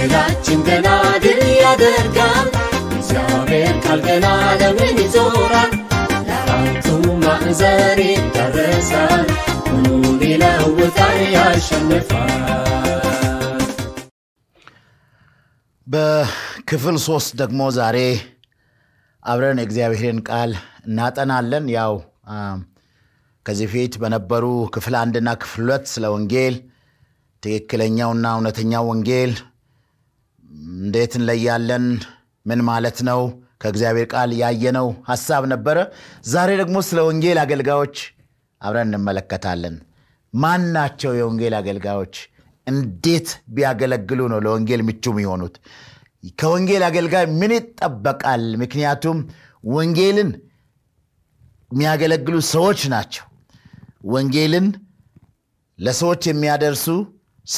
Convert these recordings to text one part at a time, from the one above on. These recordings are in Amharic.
ድላችን ገና ድል ያደርጋል። እግዚአብሔር ቃል ገና ዓለምን ይዞራል፣ ለአራቱ ማዕዘን ይታረሳል፣ ሁሉን ይለውጣል፣ ያሸንፋል። በክፍል ሶስት ደግሞ ዛሬ አብረን የእግዚአብሔርን ቃል እናጠናለን። ያው ከዚህ ፊት በነበሩ ክፍል አንድና ክፍል ሁለት ስለ ወንጌል ትክክለኛውና እውነተኛው ወንጌል እንዴት እንለያለን? ምን ማለት ነው? ከእግዚአብሔር ቃል ያየነው ሐሳብ ነበረ። ዛሬ ደግሞ ስለ ወንጌል አገልጋዮች አብረን እንመለከታለን። ማን ናቸው የወንጌል አገልጋዮች? እንዴት ቢያገለግሉ ነው ለወንጌል ምቹ የሚሆኑት? ከወንጌል አገልጋይ ምን ይጠበቃል? ምክንያቱም ወንጌልን የሚያገለግሉ ሰዎች ናቸው። ወንጌልን ለሰዎች የሚያደርሱ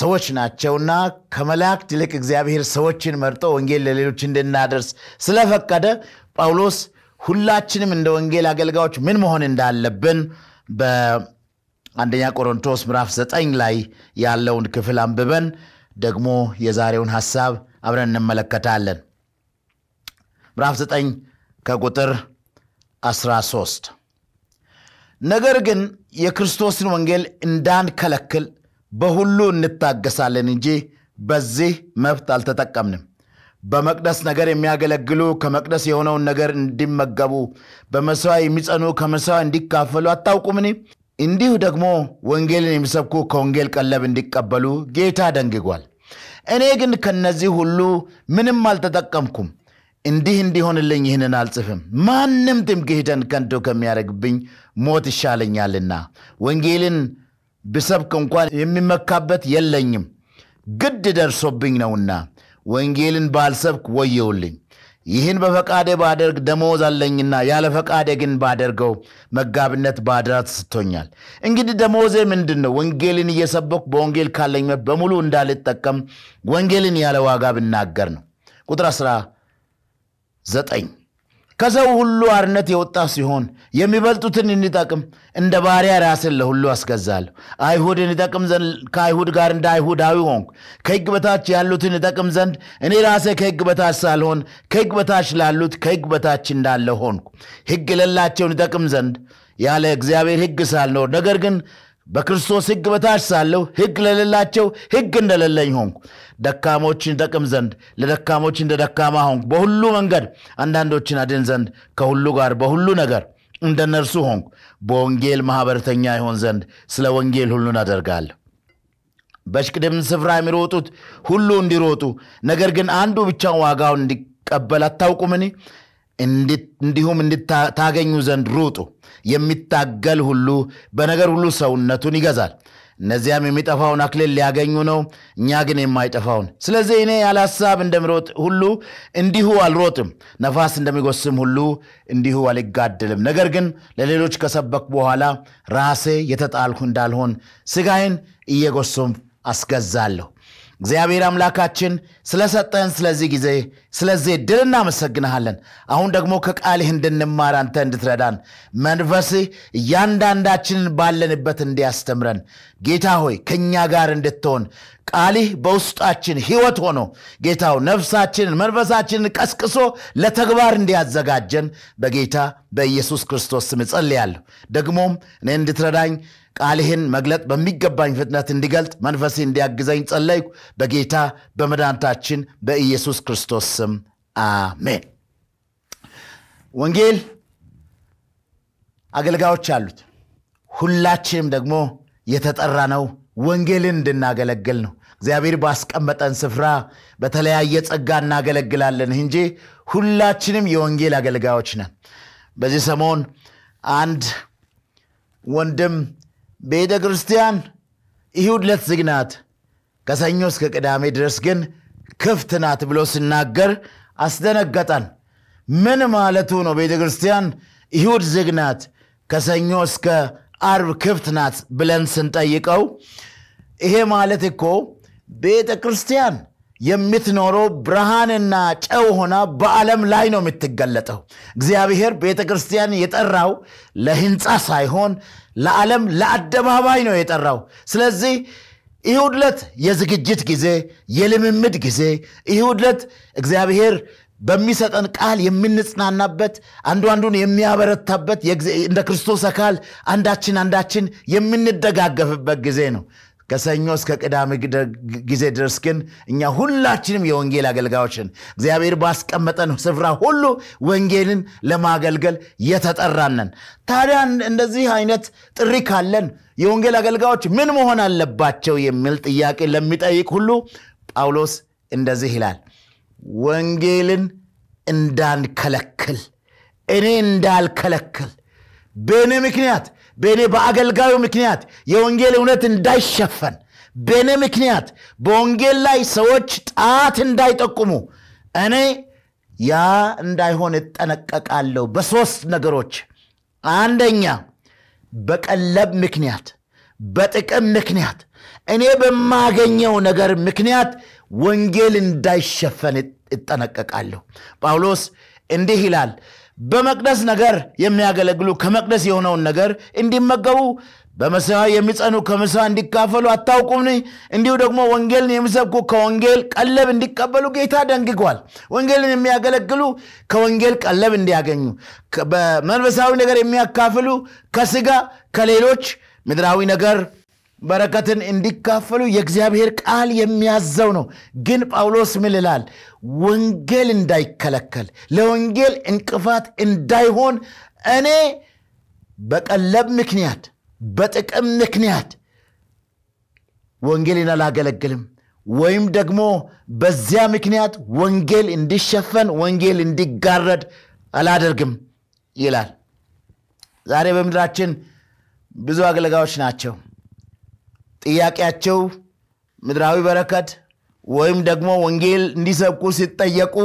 ሰዎች ናቸውና ከመላእክት ይልቅ እግዚአብሔር ሰዎችን መርጦ ወንጌል ለሌሎች እንድናደርስ ስለፈቀደ ጳውሎስ ሁላችንም እንደ ወንጌል አገልጋዮች ምን መሆን እንዳለብን በአንደኛ ቆሮንቶስ ምዕራፍ 9 ላይ ያለውን ክፍል አንብበን ደግሞ የዛሬውን ሐሳብ አብረን እንመለከታለን። ምዕራፍ 9 ከቁጥር 13 ነገር ግን የክርስቶስን ወንጌል እንዳንከለክል በሁሉ እንታገሳለን እንጂ በዚህ መብት አልተጠቀምንም። በመቅደስ ነገር የሚያገለግሉ ከመቅደስ የሆነውን ነገር እንዲመገቡ፣ በመሥዋዕት የሚጸኑ ከመሥዋዕት እንዲካፈሉ አታውቁምን? እንዲሁ ደግሞ ወንጌልን የሚሰብኩ ከወንጌል ቀለብ እንዲቀበሉ ጌታ ደንግጓል። እኔ ግን ከነዚህ ሁሉ ምንም አልተጠቀምኩም። እንዲህ እንዲሆንልኝ ይህንን አልጽፍም፣ ማንም ትምክህተን ከንቱ ከሚያደርግብኝ ሞት ይሻለኛልና ወንጌልን ብሰብክ እንኳን የሚመካበት የለኝም፣ ግድ ደርሶብኝ ነውና ወንጌልን ባልሰብክ ወየውልኝ። ይህን በፈቃዴ ባደርግ ደመወዝ አለኝና ያለ ፈቃዴ ግን ባደርገው መጋብነት ባድራ ተሰጥቶኛል። እንግዲህ ደመወዜ ምንድን ነው? ወንጌልን እየሰበኩ በወንጌል ካለኝ መብት በሙሉ እንዳልጠቀም ወንጌልን ያለ ዋጋ ብናገር ነው። ቁጥር 19 ከሰው ሁሉ አርነት የወጣ ሲሆን የሚበልጡትን እንጠቅም እንደ ባሪያ ራስን ለሁሉ አስገዛለሁ። አይሁድ እጠቅም ዘንድ ከአይሁድ ጋር እንደ አይሁዳዊ ሆንኩ። ከሕግ በታች ያሉትን እጠቅም ዘንድ እኔ ራሴ ከሕግ በታች ሳልሆን ከሕግ በታች ላሉት ከሕግ በታች እንዳለ ሆንኩ። ሕግ ለላቸው እጠቅም ዘንድ ያለ እግዚአብሔር ሕግ ሳልኖር ነገር ግን በክርስቶስ ሕግ በታች ሳለሁ ሕግ ለሌላቸው ሕግ እንደሌለኝ ሆንኩ። ደካሞችን ጠቅም ዘንድ ለደካሞች እንደ ደካማ ሆንኩ። በሁሉ መንገድ አንዳንዶችን አድን ዘንድ ከሁሉ ጋር በሁሉ ነገር እንደነርሱ ሆንኩ። በወንጌል ማኅበረተኛ ይሆን ዘንድ ስለ ወንጌል ሁሉን አደርጋለሁ። በሽቅድም ስፍራ የሚሮጡት ሁሉ እንዲሮጡ፣ ነገር ግን አንዱ ብቻውን ዋጋውን እንዲቀበል አታውቁምን? እንዲሁም እንድታገኙ ዘንድ ሩጡ። የሚታገል ሁሉ በነገር ሁሉ ሰውነቱን ይገዛል። እነዚያም የሚጠፋውን አክሊል ሊያገኙ ነው፣ እኛ ግን የማይጠፋውን። ስለዚህ እኔ ያለ ሐሳብ እንደምሮጥ ሁሉ እንዲሁ አልሮጥም፣ ነፋስ እንደሚጎስም ሁሉ እንዲሁ አልጋደልም። ነገር ግን ለሌሎች ከሰበክ በኋላ ራሴ የተጣልኩ እንዳልሆን ስጋይን እየጎሶም አስገዛለሁ። እግዚአብሔር አምላካችን ስለሰጠህን ስለዚህ ጊዜ ስለዚህ ድል እናመሰግንሃለን። አሁን ደግሞ ከቃልህ እንድንማር አንተ እንድትረዳን መንፈስህ እያንዳንዳችንን ባለንበት እንዲያስተምረን ጌታ ሆይ ከእኛ ጋር እንድትሆን ቃልህ በውስጣችን ህይወት ሆኖ ጌታው ነፍሳችንን መንፈሳችንን ቀስቅሶ ለተግባር እንዲያዘጋጀን በጌታ በኢየሱስ ክርስቶስ ስም ጸልያለሁ ደግሞም እኔ እንድትረዳኝ ቃልህን መግለጥ በሚገባኝ ፍጥነት እንዲገልጥ መንፈሴ እንዲያግዘኝ ጸለይኩ። በጌታ በመድኃኒታችን በኢየሱስ ክርስቶስ ስም አሜን። ወንጌል አገልጋዮች አሉት። ሁላችንም ደግሞ የተጠራ ነው ወንጌልን እንድናገለግል ነው። እግዚአብሔር ባስቀመጠን ስፍራ በተለያየ ጸጋ እናገለግላለን እንጂ ሁላችንም የወንጌል አገልጋዮች ነን። በዚህ ሰሞን አንድ ወንድም ቤተ ክርስቲያን ይሁድ ለት ዝግ ናት፣ ከሰኞ እስከ ቅዳሜ ድረስ ግን ክፍት ናት ብሎ ሲናገር አስደነገጠን። ምን ማለቱ ነው? ቤተ ክርስቲያን ይሁድ ዝግ ናት፣ ከሰኞ እስከ አርብ ክፍት ናት ብለን ስንጠይቀው ይሄ ማለት እኮ ቤተ ክርስቲያን የምትኖረው ብርሃንና ጨው ሆና በዓለም ላይ ነው የምትገለጠው። እግዚአብሔር ቤተ ክርስቲያን የጠራው ለህንፃ ሳይሆን ለዓለም ለአደባባይ ነው የጠራው። ስለዚህ ይሁድለት የዝግጅት ጊዜ፣ የልምምድ ጊዜ ይሁድለት እግዚአብሔር በሚሰጠን ቃል የምንጽናናበት አንዱ አንዱን የሚያበረታበት እንደ ክርስቶስ አካል አንዳችን አንዳችን የምንደጋገፍበት ጊዜ ነው። ከሰኞ እስከ ቅዳሜ ጊዜ ድረስ ግን እኛ ሁላችንም የወንጌል አገልጋዮችን እግዚአብሔር ባስቀመጠን ስፍራ ሁሉ ወንጌልን ለማገልገል የተጠራነን። ታዲያ እንደዚህ አይነት ጥሪ ካለን የወንጌል አገልጋዮች ምን መሆን አለባቸው የሚል ጥያቄ ለሚጠይቅ ሁሉ ጳውሎስ እንደዚህ ይላል፣ ወንጌልን እንዳንከለክል እኔ እንዳልከለክል በእኔ ምክንያት በእኔ በአገልጋዩ ምክንያት የወንጌል እውነት እንዳይሸፈን በእኔ ምክንያት በወንጌል ላይ ሰዎች ጣት እንዳይጠቁሙ እኔ ያ እንዳይሆን እጠነቀቃለሁ በሶስት ነገሮች አንደኛ በቀለብ ምክንያት በጥቅም ምክንያት እኔ በማገኘው ነገር ምክንያት ወንጌል እንዳይሸፈን እጠነቀቃለሁ ጳውሎስ እንዲህ ይላል በመቅደስ ነገር የሚያገለግሉ ከመቅደስ የሆነውን ነገር እንዲመገቡ በመሰሐ የሚጸኑ ከምሳ እንዲካፈሉ አታውቁምን? እንዲሁ ደግሞ ወንጌልን የሚሰብኩ ከወንጌል ቀለብ እንዲቀበሉ ጌታ ደንግጓል። ወንጌልን የሚያገለግሉ ከወንጌል ቀለብ እንዲያገኙ፣ በመንፈሳዊ ነገር የሚያካፍሉ ከስጋ ከሌሎች ምድራዊ ነገር በረከትን እንዲካፈሉ የእግዚአብሔር ቃል የሚያዘው ነው። ግን ጳውሎስ ምን ይላል? ወንጌል እንዳይከለከል ለወንጌል እንቅፋት እንዳይሆን እኔ በቀለብ ምክንያት በጥቅም ምክንያት ወንጌልን አላገለግልም ወይም ደግሞ በዚያ ምክንያት ወንጌል እንዲሸፈን ወንጌል እንዲጋረድ አላደርግም ይላል። ዛሬ በምድራችን ብዙ አገልጋዮች ናቸው። ጥያቄያቸው ምድራዊ በረከት ወይም ደግሞ ወንጌል እንዲሰብኩ ሲጠየቁ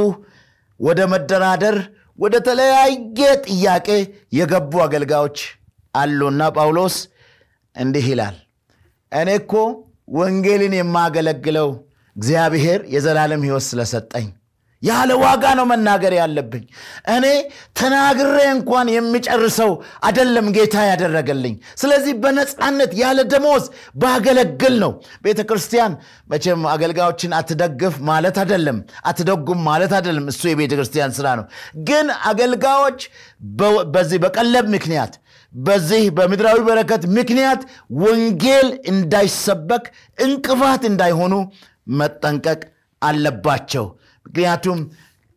ወደ መደራደር ወደ ተለያየ ጥያቄ የገቡ አገልጋዮች አሉና ጳውሎስ እንዲህ ይላል፣ እኔ እኮ ወንጌልን የማገለግለው እግዚአብሔር የዘላለም ሕይወት ስለሰጠኝ ያለ ዋጋ ነው መናገር ያለብኝ። እኔ ተናግሬ እንኳን የሚጨርሰው አደለም ጌታ ያደረገልኝ። ስለዚህ በነፃነት ያለ ደሞዝ ባገለግል ነው። ቤተ ክርስቲያን መቼም አገልጋዮችን አትደግፍ ማለት አደለም፣ አትደጉም ማለት አደለም። እሱ የቤተ ክርስቲያን ስራ ነው። ግን አገልጋዮች በዚህ በቀለብ ምክንያት በዚህ በምድራዊ በረከት ምክንያት ወንጌል እንዳይሰበክ እንቅፋት እንዳይሆኑ መጠንቀቅ አለባቸው። ምክንያቱም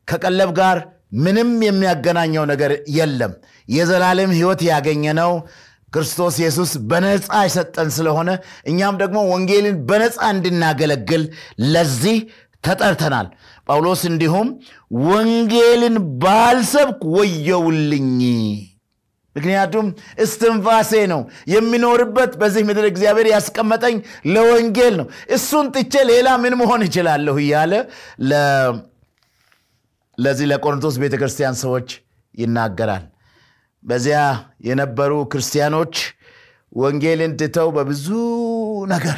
ከቀለብ ጋር ምንም የሚያገናኘው ነገር የለም። የዘላለም ያገኘ ያገኘነው ክርስቶስ ኢየሱስ በነፃ የሰጠን ስለሆነ እኛም ደግሞ ወንጌልን በነፃ እንድናገለግል ለዚህ ተጠርተናል። ጳውሎስ እንዲሁም ወንጌልን ባልሰብክ ወየውልኝ ምክንያቱም እስትንፋሴ ነው የሚኖርበት በዚህ ምድር እግዚአብሔር ያስቀመጠኝ ለወንጌል ነው እሱን ጥቼ ሌላ ምን መሆን ይችላለሁ እያለ ለዚህ ለቆርንቶስ ቤተ ክርስቲያን ሰዎች ይናገራል በዚያ የነበሩ ክርስቲያኖች ወንጌልን ትተው በብዙ ነገር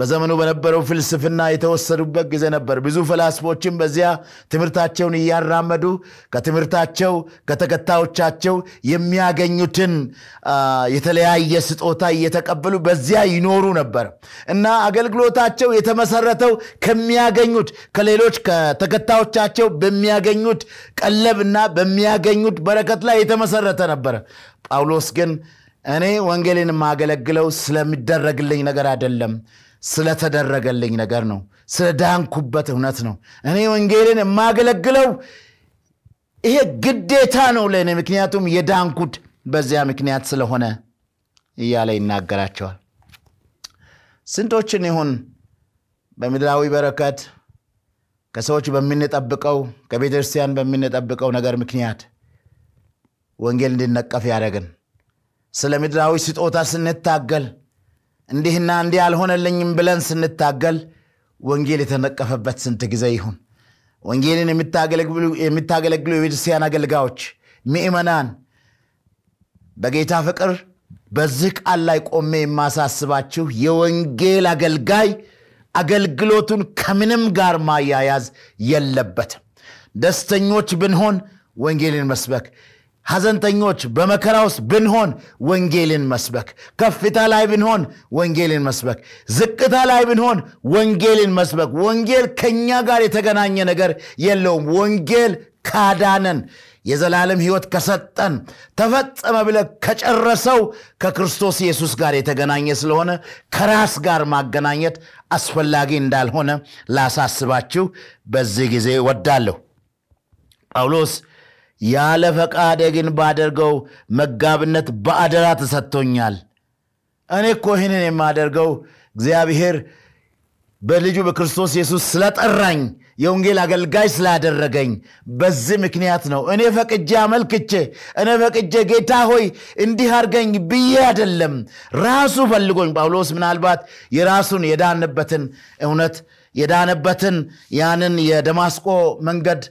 በዘመኑ በነበረው ፍልስፍና የተወሰዱበት ጊዜ ነበር። ብዙ ፈላስፎችም በዚያ ትምህርታቸውን እያራመዱ ከትምህርታቸው ከተከታዮቻቸው የሚያገኙትን የተለያየ ስጦታ እየተቀበሉ በዚያ ይኖሩ ነበር እና አገልግሎታቸው የተመሰረተው ከሚያገኙት ከሌሎች ከተከታዮቻቸው በሚያገኙት ቀለብ እና በሚያገኙት በረከት ላይ የተመሰረተ ነበር። ጳውሎስ ግን እኔ ወንጌልን የማገለግለው ስለሚደረግልኝ ነገር አይደለም ስለተደረገልኝ ነገር ነው። ስለዳንኩበት እውነት ነው። እኔ ወንጌልን የማገለግለው ይሄ ግዴታ ነው ለእኔ፣ ምክንያቱም የዳንኩት በዚያ ምክንያት ስለሆነ እያለ ይናገራቸዋል። ስንቶችን ይሁን በምድራዊ በረከት ከሰዎች በምንጠብቀው ከቤተ ክርስቲያን በምንጠብቀው ነገር ምክንያት ወንጌል እንድነቀፍ ያደረግን ስለ ምድራዊ ስጦታ ስንታገል እንዲህና እንዲህ አልሆነልኝም ብለን ስንታገል ወንጌል የተነቀፈበት ስንት ጊዜ ይሁን? ወንጌልን የሚታገለግሉ የቤተክርስቲያን አገልጋዮች ምእመናን፣ በጌታ ፍቅር በዚህ ቃል ላይ ቆሜ የማሳስባችሁ የወንጌል አገልጋይ አገልግሎቱን ከምንም ጋር ማያያዝ የለበትም። ደስተኞች ብንሆን ወንጌልን መስበክ ሐዘንተኞች በመከራ ውስጥ ብንሆን ወንጌልን መስበክ፣ ከፍታ ላይ ብንሆን ወንጌልን መስበክ፣ ዝቅታ ላይ ብንሆን ወንጌልን መስበክ። ወንጌል ከእኛ ጋር የተገናኘ ነገር የለውም። ወንጌል ካዳነን የዘላለም ህይወት ከሰጠን ተፈጸመ ብለ ከጨረሰው ከክርስቶስ ኢየሱስ ጋር የተገናኘ ስለሆነ ከራስ ጋር ማገናኘት አስፈላጊ እንዳልሆነ ላሳስባችሁ በዚህ ጊዜ ወዳለሁ ጳውሎስ ያለ ፈቃደ ግን ባደርገው መጋብነት በአደራ ተሰጥቶኛል። እኔ እኮ ይህንን የማደርገው እግዚአብሔር በልጁ በክርስቶስ ኢየሱስ ስለጠራኝ የወንጌል አገልጋይ ስላደረገኝ በዚህ ምክንያት ነው። እኔ ፈቅጄ አመልክቼ እኔ ፈቅጄ ጌታ ሆይ እንዲህ አድርገኝ ብዬ አይደለም፣ ራሱ ፈልጎኝ። ጳውሎስ ምናልባት የራሱን የዳንበትን እውነት የዳንበትን ያንን የደማስቆ መንገድ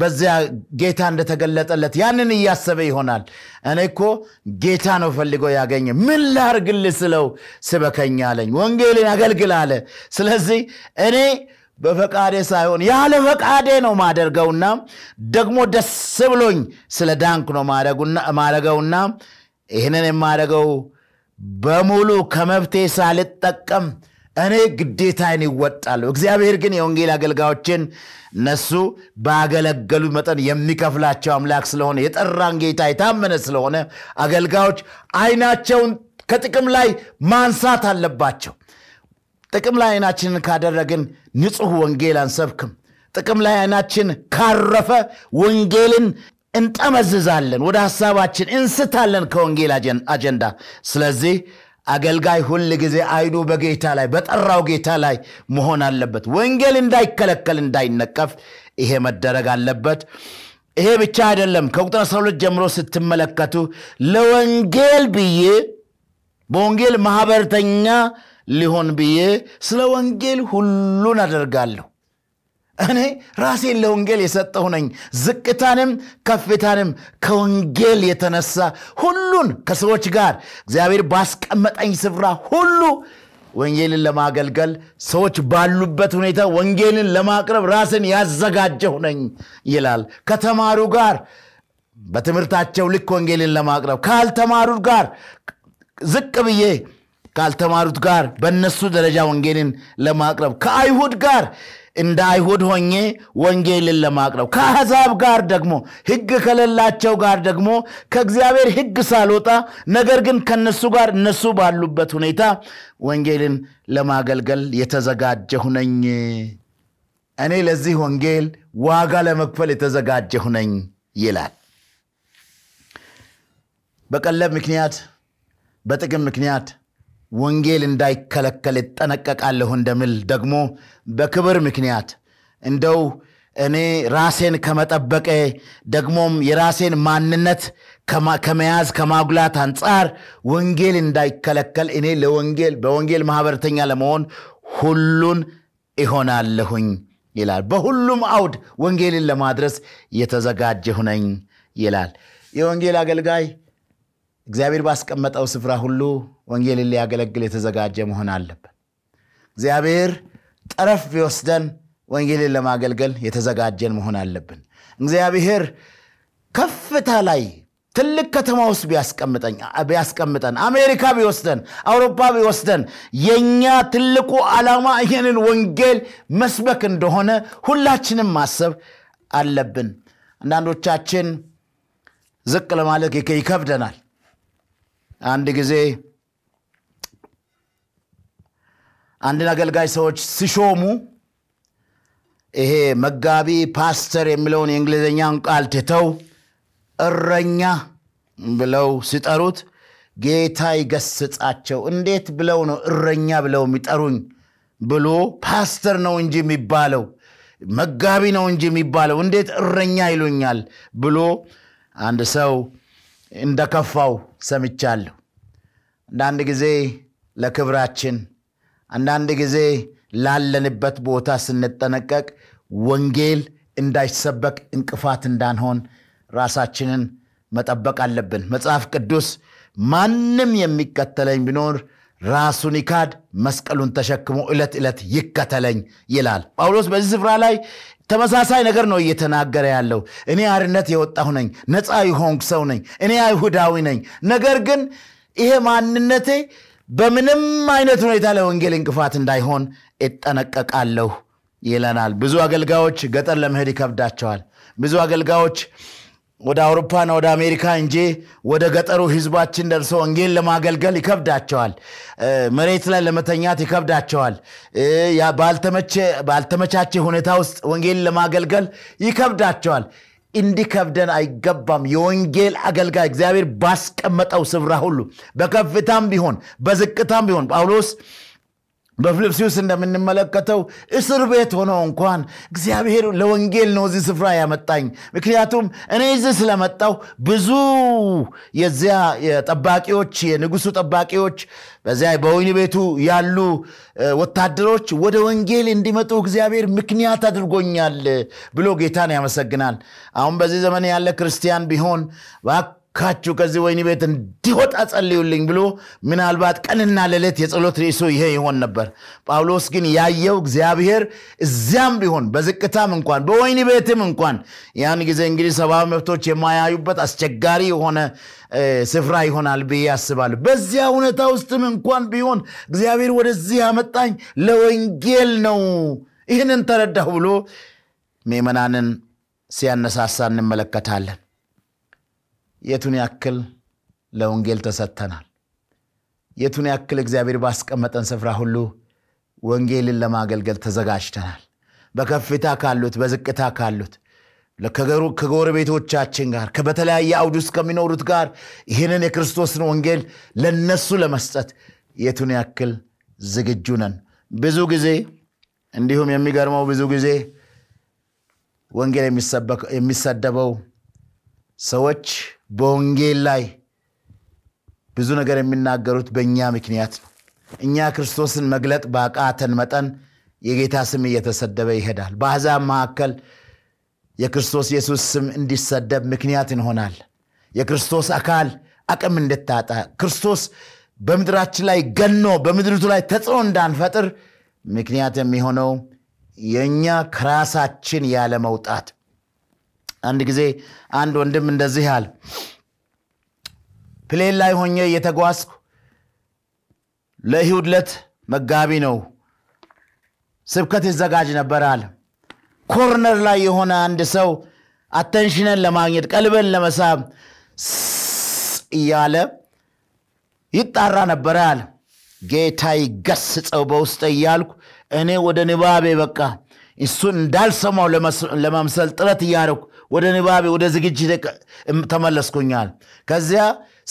በዚያ ጌታ እንደተገለጠለት ያንን እያሰበ ይሆናል። እኔ እኮ ጌታ ነው ፈልጎ ያገኘ ምን ላርግል ስለው ስበከኝ አለኝ፣ ወንጌልን አገልግል አለ። ስለዚህ እኔ በፈቃዴ ሳይሆን ያለ ፈቃዴ ነው ማደርገውና ደግሞ ደስ ብሎኝ ስለ ዳንክ ነው ማረገውና ይህንን የማደርገው በሙሉ ከመብቴ ሳልጠቀም እኔ ግዴታዬን ይወጣለሁ። እግዚአብሔር ግን የወንጌል አገልጋዮችን እነሱ ባገለገሉ መጠን የሚከፍላቸው አምላክ ስለሆነ የጠራን ጌታ የታመነ ስለሆነ አገልጋዮች አይናቸውን ከጥቅም ላይ ማንሳት አለባቸው። ጥቅም ላይ አይናችንን ካደረግን ንጹሕ ወንጌል አንሰብክም። ጥቅም ላይ አይናችን ካረፈ ወንጌልን እንጠመዝዛለን፣ ወደ ሀሳባችን እንስታለን ከወንጌል አጀንዳ። ስለዚህ አገልጋይ ሁል ጊዜ አይኑ በጌታ ላይ በጠራው ጌታ ላይ መሆን አለበት። ወንጌል እንዳይከለከል እንዳይነቀፍ ይሄ መደረግ አለበት። ይሄ ብቻ አይደለም። ከቁጥር 12 ጀምሮ ስትመለከቱ ለወንጌል ብዬ በወንጌል ማህበርተኛ ሊሆን ብዬ ስለ ወንጌል ሁሉን አደርጋለሁ እኔ ራሴን ለወንጌል የሰጠሁ ነኝ። ዝቅታንም ከፍታንም ከወንጌል የተነሳ ሁሉን ከሰዎች ጋር እግዚአብሔር ባስቀመጠኝ ስፍራ ሁሉ ወንጌልን ለማገልገል ሰዎች ባሉበት ሁኔታ ወንጌልን ለማቅረብ ራስን ያዘጋጀሁ ነኝ ይላል። ከተማሩ ጋር በትምህርታቸው ልክ ወንጌልን ለማቅረብ ካልተማሩት ጋር ዝቅ ብዬ ካልተማሩት ጋር በእነሱ ደረጃ ወንጌልን ለማቅረብ ከአይሁድ ጋር እንደ አይሁድ ሆኜ ወንጌልን ለማቅረብ ከአሕዛብ ጋር ደግሞ ሕግ ከሌላቸው ጋር ደግሞ ከእግዚአብሔር ሕግ ሳልወጣ ነገር ግን ከነሱ ጋር እነሱ ባሉበት ሁኔታ ወንጌልን ለማገልገል የተዘጋጀሁ ነኝ። እኔ ለዚህ ወንጌል ዋጋ ለመክፈል የተዘጋጀሁ ነኝ ይላል። በቀለብ ምክንያት፣ በጥቅም ምክንያት ወንጌል እንዳይከለከል እጠነቀቃለሁ እንደምል ደግሞ በክብር ምክንያት እንደው እኔ ራሴን ከመጠበቀ ደግሞም የራሴን ማንነት ከመያዝ ከማጉላት አንጻር ወንጌል እንዳይከለከል እኔ ለወንጌል በወንጌል ማህበረተኛ ለመሆን ሁሉን ይሆናለሁኝ ይላል። በሁሉም አውድ ወንጌልን ለማድረስ የተዘጋጀሁ ነኝ ይላል። የወንጌል አገልጋይ እግዚአብሔር ባስቀመጠው ስፍራ ሁሉ ወንጌልን ሊያገለግል የተዘጋጀ መሆን አለብን። እግዚአብሔር ጠረፍ ቢወስደን ወንጌልን ለማገልገል የተዘጋጀን መሆን አለብን። እግዚአብሔር ከፍታ ላይ ትልቅ ከተማ ውስጥ ቢያስቀምጠን፣ አሜሪካ ቢወስደን፣ አውሮፓ ቢወስደን፣ የእኛ ትልቁ ዓላማ ይህንን ወንጌል መስበክ እንደሆነ ሁላችንም ማሰብ አለብን። አንዳንዶቻችን ዝቅ ለማለት ይከብደናል። አንድ ጊዜ አንድን አገልጋይ ሰዎች ሲሾሙ ይሄ መጋቢ ፓስተር የሚለውን የእንግሊዝኛን ቃል ትተው እረኛ ብለው ሲጠሩት ጌታ ይገስጻቸው፣ እንዴት ብለው ነው እረኛ ብለው የሚጠሩኝ ብሎ ፓስተር ነው እንጂ የሚባለው መጋቢ ነው እንጂ የሚባለው እንዴት እረኛ ይሉኛል ብሎ አንድ ሰው እንደከፋው ሰምቻለሁ። አንዳንድ ጊዜ ለክብራችን፣ አንዳንድ ጊዜ ላለንበት ቦታ ስንጠነቀቅ ወንጌል እንዳይሰበክ እንቅፋት እንዳንሆን ራሳችንን መጠበቅ አለብን። መጽሐፍ ቅዱስ ማንም የሚከተለኝ ቢኖር ራሱን ይካድ፣ መስቀሉን ተሸክሞ ዕለት ዕለት ይከተለኝ ይላል። ጳውሎስ በዚህ ስፍራ ላይ ተመሳሳይ ነገር ነው እየተናገረ ያለው። እኔ አርነት የወጣሁ ነኝ፣ ነፃ የሆንኩ ሰው ነኝ፣ እኔ አይሁዳዊ ነኝ። ነገር ግን ይሄ ማንነቴ በምንም አይነት ሁኔታ ለወንጌል እንቅፋት እንዳይሆን እጠነቀቃለሁ ይለናል። ብዙ አገልጋዮች ገጠር ለመሄድ ይከብዳቸዋል። ብዙ አገልጋዮች ወደ አውሮፓና ወደ አሜሪካ እንጂ ወደ ገጠሩ ህዝባችን ደርሶ ወንጌል ለማገልገል ይከብዳቸዋል። መሬት ላይ ለመተኛት ይከብዳቸዋል። ባልተመቻቸ ሁኔታ ውስጥ ወንጌል ለማገልገል ይከብዳቸዋል። እንዲከብደን አይገባም። የወንጌል አገልጋይ እግዚአብሔር ባስቀመጠው ስፍራ ሁሉ በከፍታም ቢሆን በዝቅታም ቢሆን ጳውሎስ በፊልጵስዩስ እንደምንመለከተው እስር ቤት ሆኖ እንኳን እግዚአብሔር ለወንጌል ነው እዚህ ስፍራ ያመጣኝ። ምክንያቱም እኔ እዚህ ስለመጣው ብዙ የዚያ ጠባቂዎች፣ የንጉሱ ጠባቂዎች፣ በዚያ በወይኒ ቤቱ ያሉ ወታደሮች ወደ ወንጌል እንዲመጡ እግዚአብሔር ምክንያት አድርጎኛል ብሎ ጌታን ያመሰግናል። አሁን በዚህ ዘመን ያለ ክርስቲያን ቢሆን ካችሁ ከዚህ ወይኒ ቤት እንዲወጣ ጸልዩልኝ ብሎ ምናልባት ቀንና ሌሊት የጸሎት ርዕሱ ይሄ ይሆን ነበር። ጳውሎስ ግን ያየው እግዚአብሔር እዚያም ቢሆን በዝቅታም እንኳን በወይኒ ቤትም እንኳን ያን ጊዜ እንግዲህ ሰብአዊ መብቶች የማያዩበት አስቸጋሪ የሆነ ስፍራ ይሆናል ብዬ አስባለሁ። በዚያ ሁኔታ ውስጥም እንኳን ቢሆን እግዚአብሔር ወደዚህ ያመጣኝ ለወንጌል ነው፣ ይህንን ተረዳሁ ብሎ ምእመናንን ሲያነሳሳ እንመለከታለን። የቱን ያክል ለወንጌል ተሰጥተናል? የቱን ያክል እግዚአብሔር ባስቀመጠን ስፍራ ሁሉ ወንጌልን ለማገልገል ተዘጋጅተናል? በከፍታ ካሉት፣ በዝቅታ ካሉት፣ ከጎረቤቶቻችን ጋር በተለያየ አውድ ውስጥ ከሚኖሩት ጋር ይህንን የክርስቶስን ወንጌል ለነሱ ለመስጠት የቱን ያክል ዝግጁ ነን? ብዙ ጊዜ እንዲሁም የሚገርመው ብዙ ጊዜ ወንጌል የሚሰደበው ሰዎች በወንጌል ላይ ብዙ ነገር የሚናገሩት በእኛ ምክንያት ነው። እኛ ክርስቶስን መግለጥ በአቃተን መጠን የጌታ ስም እየተሰደበ ይሄዳል። በአሕዛብ መካከል የክርስቶስ ኢየሱስ ስም እንዲሰደብ ምክንያት እንሆናል። የክርስቶስ አካል አቅም እንድታጣ ክርስቶስ በምድራችን ላይ ገኖ በምድሪቱ ላይ ተጽዕኖ እንዳንፈጥር ምክንያት የሚሆነው የእኛ ከራሳችን ያለ መውጣት አንድ ጊዜ አንድ ወንድም እንደዚህ አለ። ፕሌን ላይ ሆኜ እየተጓዝኩ ለእሁድ መጋቢ ነው ስብከት ይዘጋጅ ነበር አለ። ኮርነር ላይ የሆነ አንድ ሰው አተንሽነን ለማግኘት ቀልበን ለመሳብ እያለ ይጣራ ነበረ አለ። ጌታ ይገስጸው በውስጥ እያልኩ እኔ ወደ ንባቤ በቃ እሱን እንዳልሰማው ለመምሰል ጥረት እያደረኩ ወደ ንባቤ ወደ ዝግጅት ተመለስኩኛል። ከዚያ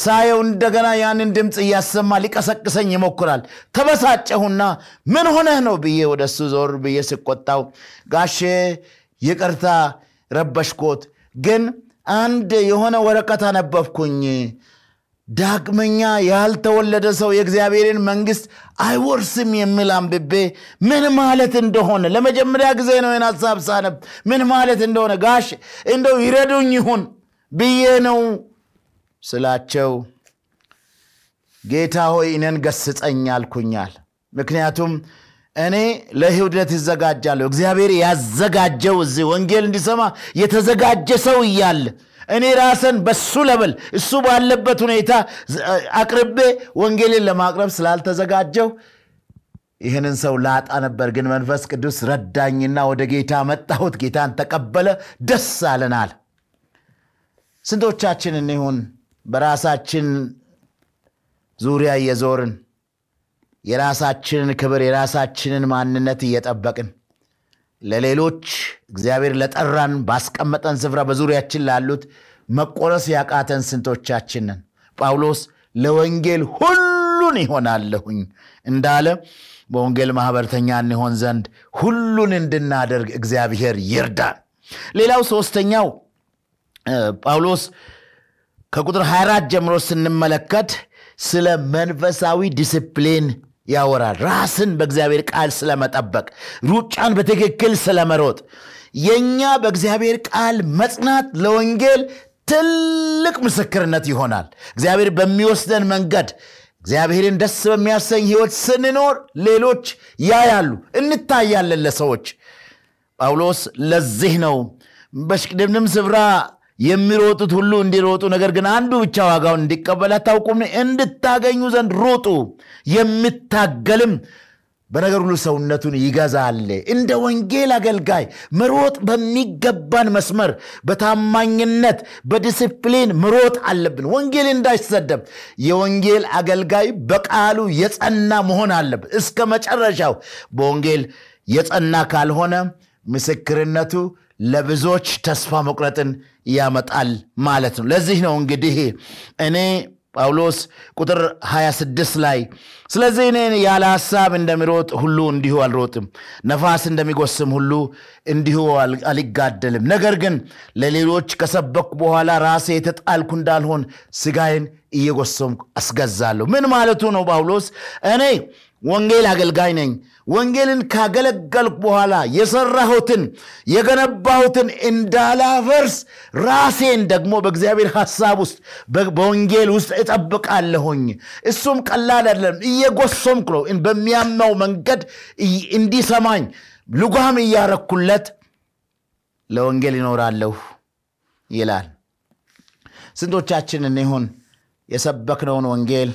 ሳየው እንደገና ያንን ድምፅ እያሰማ ሊቀሰቅሰኝ ይሞክራል። ተበሳጨሁና ምን ሆነህ ነው ብዬ ወደ እሱ ዞር ብዬ ስቆጣው፣ ጋሼ ይቅርታ ረበሽኮት፣ ግን አንድ የሆነ ወረቀት አነበብኩኝ ዳግመኛ ያልተወለደ ሰው የእግዚአብሔርን መንግስት አይወርስም የሚል አንብቤ ምን ማለት እንደሆነ ለመጀመሪያ ጊዜ ነው ይህን ሀሳብ ሳነብ ምን ማለት እንደሆነ ጋሽ እንደው ይረዱኝ ይሁን ብዬ ነው ስላቸው ጌታ ሆይ እኔን ገስጸኝ አልኩኛል ምክንያቱም እኔ ለህውደት ይዘጋጃለሁ እግዚአብሔር ያዘጋጀው እዚህ ወንጌል እንዲሰማ የተዘጋጀ ሰው እያለ እኔ ራሰን በሱ ለበል እሱ ባለበት ሁኔታ አቅርቤ ወንጌልን ለማቅረብ ስላልተዘጋጀው ይህንን ሰው ላጣ ነበር። ግን መንፈስ ቅዱስ ረዳኝና ወደ ጌታ መጣሁት። ጌታን ተቀበለ፣ ደስ አለናል። ስንቶቻችን እንሆን በራሳችን ዙሪያ እየዞርን የራሳችንን ክብር የራሳችንን ማንነት እየጠበቅን ለሌሎች እግዚአብሔር ለጠራን ባስቀመጠን ስፍራ በዙሪያችን ላሉት መቆረስ ያቃተን ስንቶቻችንን ጳውሎስ ለወንጌል ሁሉን ይሆናለሁኝ እንዳለ በወንጌል ማኅበርተኛ እንሆን ዘንድ ሁሉን እንድናደርግ እግዚአብሔር ይርዳን። ሌላው ሶስተኛው ጳውሎስ ከቁጥር 24 ጀምሮ ስንመለከት ስለ መንፈሳዊ ዲስፕሊን ያወራል። ራስን በእግዚአብሔር ቃል ስለመጠበቅ፣ ሩጫን በትክክል ስለመሮጥ የእኛ በእግዚአብሔር ቃል መጽናት ለወንጌል ትልቅ ምስክርነት ይሆናል። እግዚአብሔር በሚወስደን መንገድ እግዚአብሔርን ደስ በሚያሰኝ ህይወት ስንኖር ሌሎች ያያሉ፣ እንታያለን ለሰዎች። ጳውሎስ ለዚህ ነው በሽቅድምድም ስፍራ የሚሮጡት ሁሉ እንዲሮጡ፣ ነገር ግን አንዱ ብቻ ዋጋውን እንዲቀበል አታውቁም? እንድታገኙ ዘንድ ሩጡ። የሚታገልም በነገር ሁሉ ሰውነቱን ይገዛል። እንደ ወንጌል አገልጋይ መሮጥ በሚገባን መስመር በታማኝነት በዲስፕሊን መሮጥ አለብን፣ ወንጌል እንዳይሰደብ። የወንጌል አገልጋይ በቃሉ የጸና መሆን አለብን እስከ መጨረሻው። በወንጌል የጸና ካልሆነ ምስክርነቱ ለብዙዎች ተስፋ መቁረጥን ያመጣል ማለት ነው። ለዚህ ነው እንግዲህ እኔ ጳውሎስ ቁጥር 26 ላይ ስለዚህ እኔ ያለ ሐሳብ እንደሚሮጥ ሁሉ እንዲሁ አልሮጥም፣ ነፋስ እንደሚጎስም ሁሉ እንዲሁ አልጋደልም። ነገር ግን ለሌሎች ከሰበኩ በኋላ ራሴ የተጣልኩ እንዳልሆን ስጋዬን እየጎሰምኩ አስገዛለሁ። ምን ማለቱ ነው ጳውሎስ? እኔ ወንጌል አገልጋይ ነኝ። ወንጌልን ካገለገልኩ በኋላ የሰራሁትን የገነባሁትን እንዳላፈርስ ራሴን ደግሞ በእግዚአብሔር ሐሳብ ውስጥ በወንጌል ውስጥ እጠብቃለሁኝ። እሱም ቀላል አይደለም። እየጎሶምኩ ነው። በሚያምነው መንገድ እንዲሰማኝ ልጓም እያረኩለት ለወንጌል ይኖራለሁ ይላል። ስንቶቻችን እንሆን የሰበክነውን ወንጌል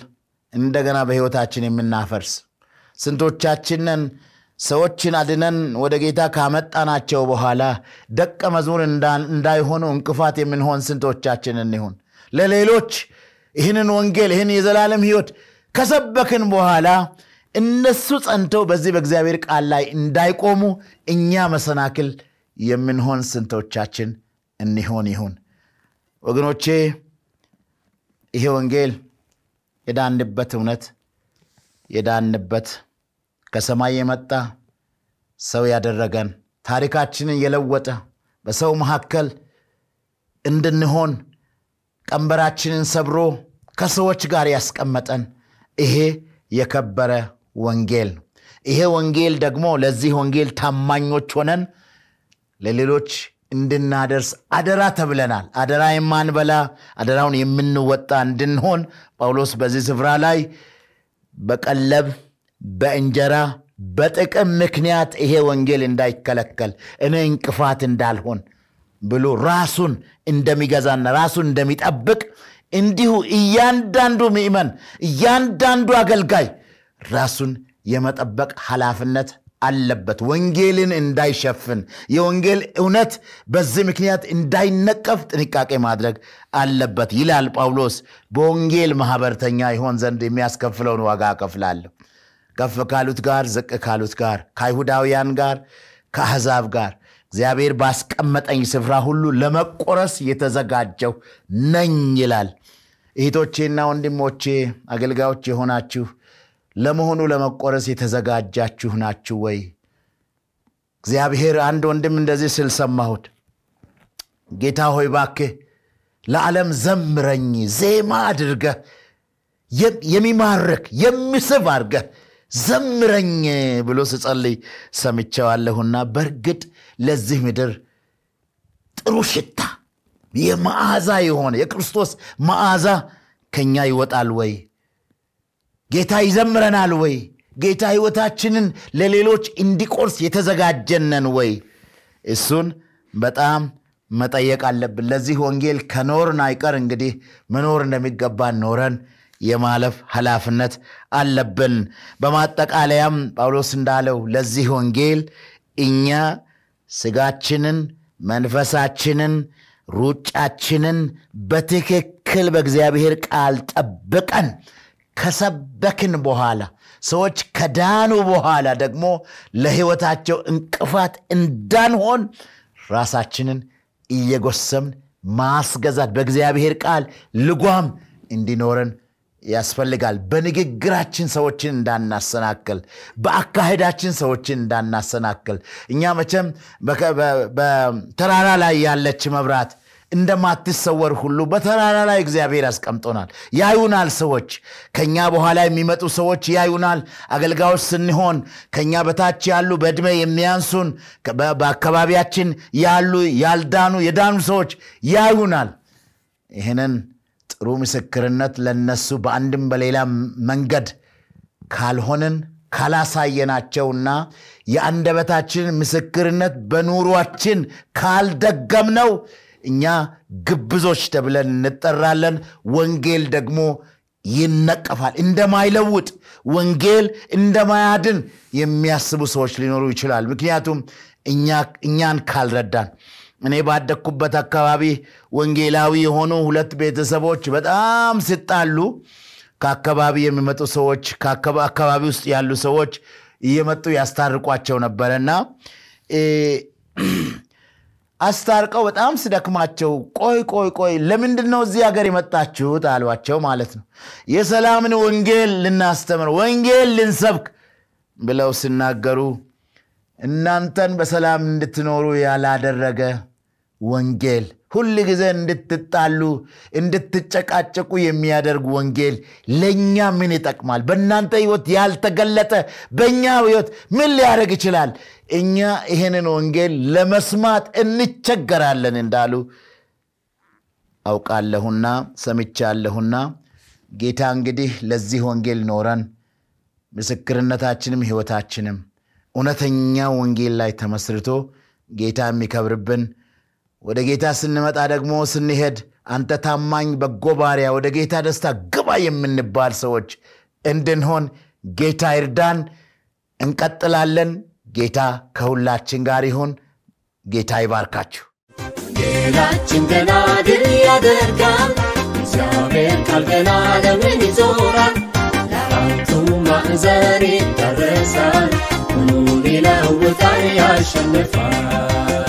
እንደገና በሕይወታችን የምናፈርስ? ስንቶቻችንን ሰዎችን አድነን ወደ ጌታ ካመጣናቸው በኋላ ደቀ መዝሙር እንዳይሆኑ እንቅፋት የምንሆን ስንቶቻችን እንሆን? ለሌሎች ይህንን ወንጌል ይህን የዘላለም ህይወት ከሰበክን በኋላ እነሱ ጸንተው በዚህ በእግዚአብሔር ቃል ላይ እንዳይቆሙ እኛ መሰናክል የምንሆን ስንቶቻችን እንሆን ይሁን? ወገኖቼ ይሄ ወንጌል የዳንበት እውነት የዳንበት ከሰማይ የመጣ ሰው ያደረገን ታሪካችንን የለወጠ በሰው መካከል እንድንሆን ቀንበራችንን ሰብሮ ከሰዎች ጋር ያስቀመጠን ይሄ የከበረ ወንጌል ይሄ ወንጌል ደግሞ ለዚህ ወንጌል ታማኞች ሆነን ለሌሎች እንድናደርስ አደራ ተብለናል። አደራ የማንበላ አደራውን የምንወጣ እንድንሆን ጳውሎስ በዚህ ስፍራ ላይ በቀለብ በእንጀራ በጥቅም ምክንያት ይሄ ወንጌል እንዳይከለከል እኔ እንቅፋት እንዳልሆን ብሎ ራሱን እንደሚገዛና ራሱን እንደሚጠብቅ እንዲሁ እያንዳንዱ ምእመን፣ እያንዳንዱ አገልጋይ ራሱን የመጠበቅ ኃላፊነት አለበት። ወንጌልን እንዳይሸፍን የወንጌል እውነት በዚህ ምክንያት እንዳይነቀፍ ጥንቃቄ ማድረግ አለበት ይላል ጳውሎስ። በወንጌል ማህበርተኛ ይሆን ዘንድ የሚያስከፍለውን ዋጋ ከፍላለሁ ከፍ ካሉት ጋር፣ ዝቅ ካሉት ጋር፣ ከአይሁዳውያን ጋር፣ ከአሕዛብ ጋር እግዚአብሔር ባስቀመጠኝ ስፍራ ሁሉ ለመቆረስ የተዘጋጀው ነኝ ይላል። እህቶቼና ወንድሞቼ አገልጋዮች የሆናችሁ ለመሆኑ ለመቆረስ የተዘጋጃችሁ ናችሁ ወይ? እግዚአብሔር አንድ ወንድም እንደዚህ ስል ሰማሁት። ጌታ ሆይ ባክህ ለዓለም ዘምረኝ ዜማ አድርገህ የሚማርክ የሚስብ አድርገህ ዘምረኝ ብሎ ስጸልይ ሰምቸዋለሁና በእርግጥ ለዚህ ምድር ጥሩ ሽታ የመዓዛ የሆነ የክርስቶስ መዓዛ ከኛ ይወጣል ወይ ጌታ ይዘምረናል ወይ ጌታ ህይወታችንን ለሌሎች እንዲቆርስ የተዘጋጀነን ወይ እሱን በጣም መጠየቅ አለብን ለዚህ ወንጌል ከኖርን አይቀር እንግዲህ መኖር እንደሚገባን ኖረን የማለፍ ኃላፊነት አለብን በማጠቃለያም ጳውሎስ እንዳለው ለዚህ ወንጌል እኛ ስጋችንን መንፈሳችንን ሩጫችንን በትክክል በእግዚአብሔር ቃል ጠብቀን ከሰበክን በኋላ ሰዎች ከዳኑ በኋላ ደግሞ ለህይወታቸው እንቅፋት እንዳንሆን ራሳችንን እየጎሰምን ማስገዛት በእግዚአብሔር ቃል ልጓም እንዲኖረን ያስፈልጋል። በንግግራችን ሰዎችን እንዳናሰናክል፣ በአካሄዳችን ሰዎችን እንዳናሰናክል። እኛ መቼም በተራራ ላይ ያለች መብራት እንደማትሰወር ሁሉ በተራራ ላይ እግዚአብሔር አስቀምጦናል። ያዩናል ሰዎች፣ ከኛ በኋላ የሚመጡ ሰዎች ያዩናል። አገልጋዮች ስንሆን ከኛ በታች ያሉ በእድሜ የሚያንሱን፣ በአካባቢያችን ያሉ ያልዳኑ፣ የዳኑ ሰዎች ያዩናል። ይህንን ጥሩ ምስክርነት ለነሱ በአንድም በሌላ መንገድ ካልሆንን ካላሳየናቸውና የአንደበታችን ምስክርነት በኑሯችን ካልደገምነው እኛ ግብዞች ተብለን እንጠራለን። ወንጌል ደግሞ ይነቀፋል። እንደማይለውጥ ወንጌል እንደማያድን የሚያስቡ ሰዎች ሊኖሩ ይችላል። ምክንያቱም እኛን ካልረዳን እኔ ባደግኩበት አካባቢ ወንጌላዊ የሆኑ ሁለት ቤተሰቦች በጣም ሲጣሉ ከአካባቢ የሚመጡ ሰዎች አካባቢ ውስጥ ያሉ ሰዎች እየመጡ ያስታርቋቸው ነበረና አስታርቀው በጣም ስደክማቸው ቆይ ቆይ ቆይ ለምንድን ነው እዚህ ሀገር የመጣችሁት አሏቸው ማለት ነው። የሰላምን ወንጌል ልናስተምር ወንጌል ልንሰብክ ብለው ሲናገሩ እናንተን በሰላም እንድትኖሩ ያላደረገ ወንጌል ሁል ጊዜ እንድትጣሉ እንድትጨቃጨቁ የሚያደርግ ወንጌል ለእኛ ምን ይጠቅማል? በእናንተ ህይወት ያልተገለጠ በእኛ ህይወት ምን ሊያደርግ ይችላል? እኛ ይህንን ወንጌል ለመስማት እንቸገራለን እንዳሉ አውቃለሁና ሰምቻለሁና ጌታ እንግዲህ ለዚህ ወንጌል ኖረን ምስክርነታችንም ህይወታችንም እውነተኛ ወንጌል ላይ ተመስርቶ ጌታ የሚከብርብን ወደ ጌታ ስንመጣ ደግሞ ስንሄድ አንተ ታማኝ በጎ ባሪያ ወደ ጌታ ደስታ ግባ የምንባል ሰዎች እንድንሆን ጌታ ይርዳን። እንቀጥላለን። ጌታ ከሁላችን ጋር ይሁን። ጌታ ይባርካችሁ። ጌታችን ገና ድል ያደርጋል። እግዚአብሔር ቃል ገና ይዞራል። ለአራቱ ማዕዘን ይደረሳል ሁሉን ይለውጣል፣ ያሸንፋል።